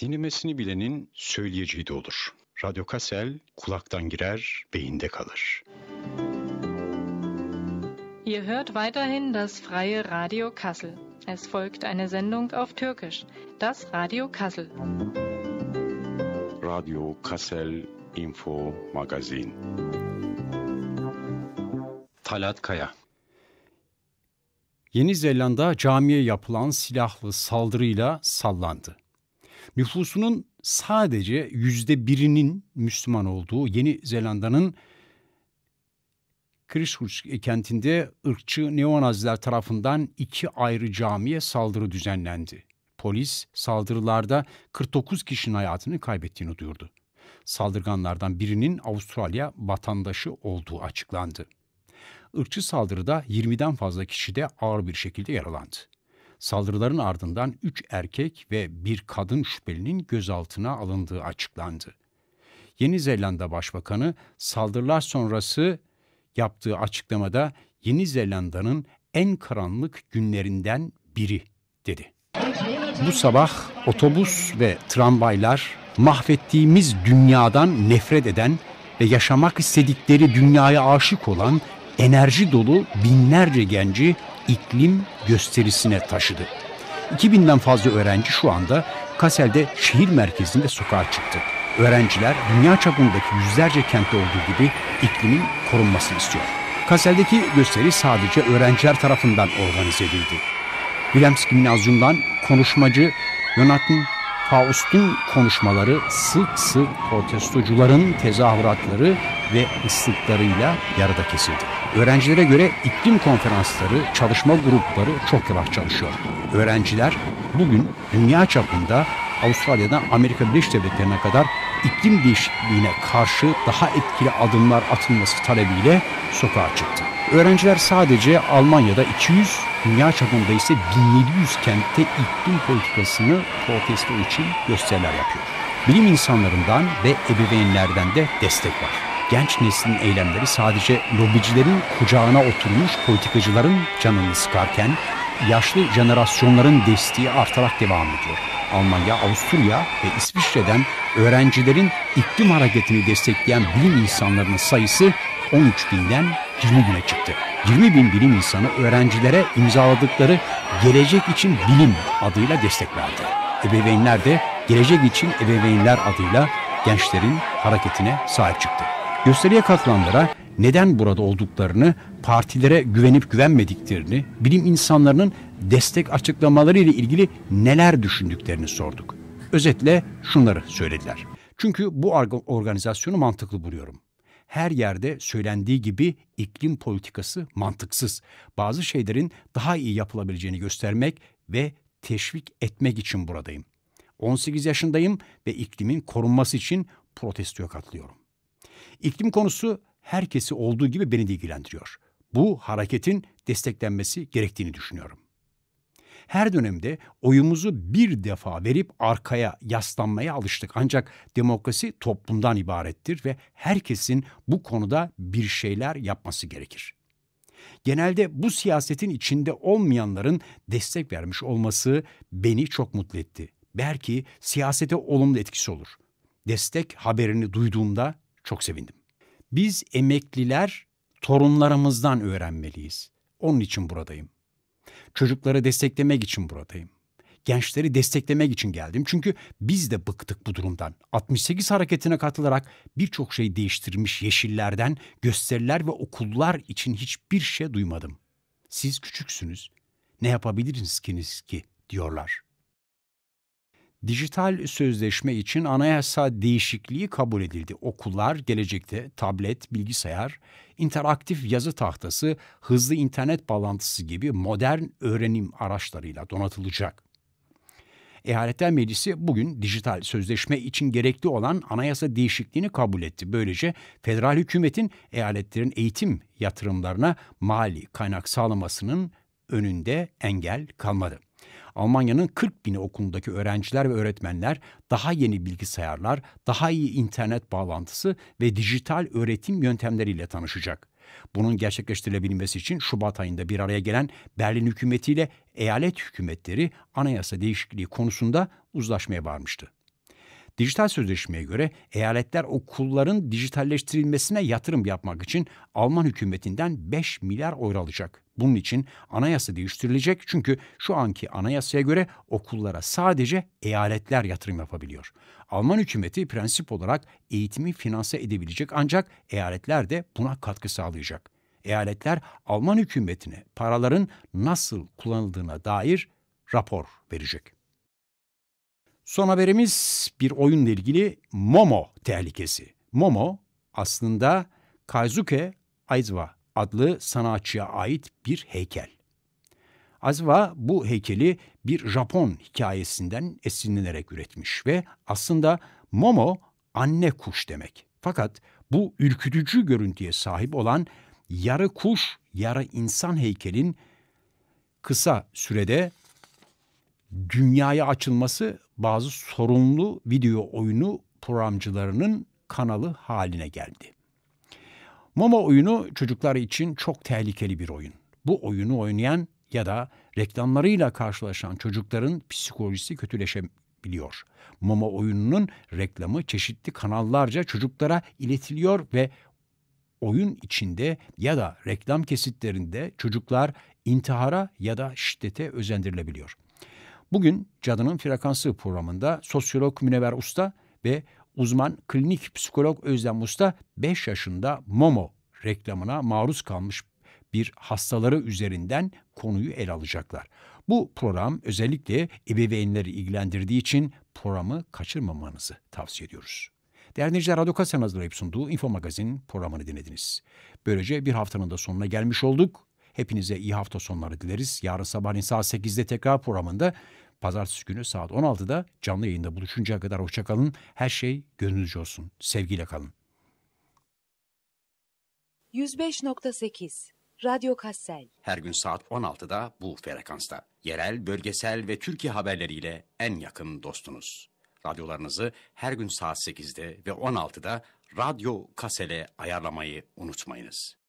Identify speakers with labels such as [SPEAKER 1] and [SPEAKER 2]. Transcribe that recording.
[SPEAKER 1] Dinlemesini bilenin söyleyeceği de olur. Radyo Kasel kulaktan girer, beyinde kalır. Ihr hört weiterhin das freie Radio Kassel. Es folgt eine Sendung auf Türkisch. Das Radio Kassel. Radio Kassel Info Magazin. Talat Kaya Yeni Zelanda camiye yapılan silahlı saldırıyla sallandı nüfusunun sadece yüzde birinin Müslüman olduğu Yeni Zelanda'nın Christchurch kentinde ırkçı neonaziler tarafından iki ayrı camiye saldırı düzenlendi. Polis saldırılarda 49 kişinin hayatını kaybettiğini duyurdu. Saldırganlardan birinin Avustralya vatandaşı olduğu açıklandı. Irkçı saldırıda 20'den fazla kişi de ağır bir şekilde yaralandı. Saldırıların ardından 3 erkek ve bir kadın şüphelinin gözaltına alındığı açıklandı. Yeni Zelanda Başbakanı saldırılar sonrası yaptığı açıklamada Yeni Zelanda'nın en karanlık günlerinden biri dedi. Bu sabah otobüs ve tramvaylar mahvettiğimiz dünyadan nefret eden ve yaşamak istedikleri dünyaya aşık olan enerji dolu binlerce genci iklim gösterisine taşıdı. 2000'den fazla öğrenci şu anda Kassel'de şehir merkezinde sokağa çıktı. Öğrenciler dünya çapındaki yüzlerce kentte olduğu gibi iklimin korunmasını istiyor. Kassel'deki gösteri sadece öğrenciler tarafından organize edildi. Wilhelms Gimnazyum'dan konuşmacı Jonathan Faust'un konuşmaları sık sık protestocuların tezahüratları ve ıslıklarıyla yarıda kesildi. Öğrencilere göre iklim konferansları, çalışma grupları çok yavaş çalışıyor. Öğrenciler bugün dünya çapında Avustralya'dan Amerika Birleşik Devletleri'ne kadar iklim değişikliğine karşı daha etkili adımlar atılması talebiyle sokağa çıktı. Öğrenciler sadece Almanya'da 200, dünya çapında ise 1700 kentte iklim politikasını protesto için gösteriler yapıyor. Bilim insanlarından ve ebeveynlerden de destek var genç neslin eylemleri sadece lobicilerin kucağına oturmuş politikacıların canını sıkarken yaşlı jenerasyonların desteği artarak devam ediyor. Almanya, Avusturya ve İsviçre'den öğrencilerin iklim hareketini destekleyen bilim insanlarının sayısı 13 binden 20 bine çıktı. 20 bin bilim insanı öğrencilere imzaladıkları Gelecek için Bilim adıyla destek verdi. Ebeveynler de Gelecek için Ebeveynler adıyla gençlerin hareketine sahip çıktı. Gösteriye katılanlara neden burada olduklarını, partilere güvenip güvenmediklerini, bilim insanlarının destek açıklamaları ile ilgili neler düşündüklerini sorduk. Özetle şunları söylediler. Çünkü bu organizasyonu mantıklı buluyorum. Her yerde söylendiği gibi iklim politikası mantıksız. Bazı şeylerin daha iyi yapılabileceğini göstermek ve teşvik etmek için buradayım. 18 yaşındayım ve iklimin korunması için protestoya katılıyorum. İklim konusu herkesi olduğu gibi beni de ilgilendiriyor. Bu hareketin desteklenmesi gerektiğini düşünüyorum. Her dönemde oyumuzu bir defa verip arkaya yaslanmaya alıştık. Ancak demokrasi toplumdan ibarettir ve herkesin bu konuda bir şeyler yapması gerekir. Genelde bu siyasetin içinde olmayanların destek vermiş olması beni çok mutlu etti. Belki siyasete olumlu etkisi olur. Destek haberini duyduğumda çok sevindim. Biz emekliler torunlarımızdan öğrenmeliyiz. Onun için buradayım. Çocukları desteklemek için buradayım. Gençleri desteklemek için geldim. Çünkü biz de bıktık bu durumdan. 68 hareketine katılarak birçok şey değiştirmiş yeşillerden gösteriler ve okullar için hiçbir şey duymadım. Siz küçüksünüz. Ne yapabilirsiniz ki diyorlar dijital sözleşme için anayasa değişikliği kabul edildi. Okullar gelecekte tablet, bilgisayar, interaktif yazı tahtası, hızlı internet bağlantısı gibi modern öğrenim araçlarıyla donatılacak. Eyaletler Meclisi bugün dijital sözleşme için gerekli olan anayasa değişikliğini kabul etti. Böylece federal hükümetin eyaletlerin eğitim yatırımlarına mali kaynak sağlamasının önünde engel kalmadı. Almanya'nın 40 bini okulundaki öğrenciler ve öğretmenler daha yeni bilgisayarlar, daha iyi internet bağlantısı ve dijital öğretim yöntemleriyle tanışacak. Bunun gerçekleştirilebilmesi için Şubat ayında bir araya gelen Berlin hükümetiyle eyalet hükümetleri anayasa değişikliği konusunda uzlaşmaya varmıştı. Dijital sözleşmeye göre eyaletler okulların dijitalleştirilmesine yatırım yapmak için Alman hükümetinden 5 milyar euro alacak. Bunun için anayasa değiştirilecek çünkü şu anki anayasaya göre okullara sadece eyaletler yatırım yapabiliyor. Alman hükümeti prensip olarak eğitimi finanse edebilecek ancak eyaletler de buna katkı sağlayacak. Eyaletler Alman hükümetine paraların nasıl kullanıldığına dair rapor verecek. Son haberimiz bir oyunla ilgili Momo tehlikesi. Momo aslında Kazuke Aizawa adlı sanatçıya ait bir heykel. Aizawa bu heykeli bir Japon hikayesinden esinlenerek üretmiş ve aslında Momo anne kuş demek. Fakat bu ürkütücü görüntüye sahip olan yarı kuş, yarı insan heykelin kısa sürede dünyaya açılması bazı sorunlu video oyunu programcılarının kanalı haline geldi. Mama oyunu çocuklar için çok tehlikeli bir oyun. Bu oyunu oynayan ya da reklamlarıyla karşılaşan çocukların psikolojisi kötüleşebiliyor. Mama oyununun reklamı çeşitli kanallarca çocuklara iletiliyor ve oyun içinde ya da reklam kesitlerinde çocuklar intihara ya da şiddete özendirilebiliyor. Bugün Cadının Frekansı programında sosyolog Münever Usta ve uzman klinik psikolog Özlem Usta 5 yaşında Momo reklamına maruz kalmış bir hastaları üzerinden konuyu ele alacaklar. Bu program özellikle ebeveynleri ilgilendirdiği için programı kaçırmamanızı tavsiye ediyoruz. Değerli dinleyiciler, Radyo Kasen hazırlayıp sunduğu Info Magazin programını dinlediniz. Böylece bir haftanın da sonuna gelmiş olduk. Hepinize iyi hafta sonları dileriz. Yarın sabahleyin saat 8'de tekrar programında Pazartesi günü saat 16'da canlı yayında buluşuncaya kadar hoşçakalın. Her şey gönlünüzce olsun. Sevgiyle kalın. 105.8 Radyo Kassel. Her gün saat 16'da bu frekansta. Yerel, bölgesel ve Türkiye haberleriyle en yakın dostunuz. Radyolarınızı her gün saat 8'de ve 16'da Radyo Kassel'e ayarlamayı unutmayınız.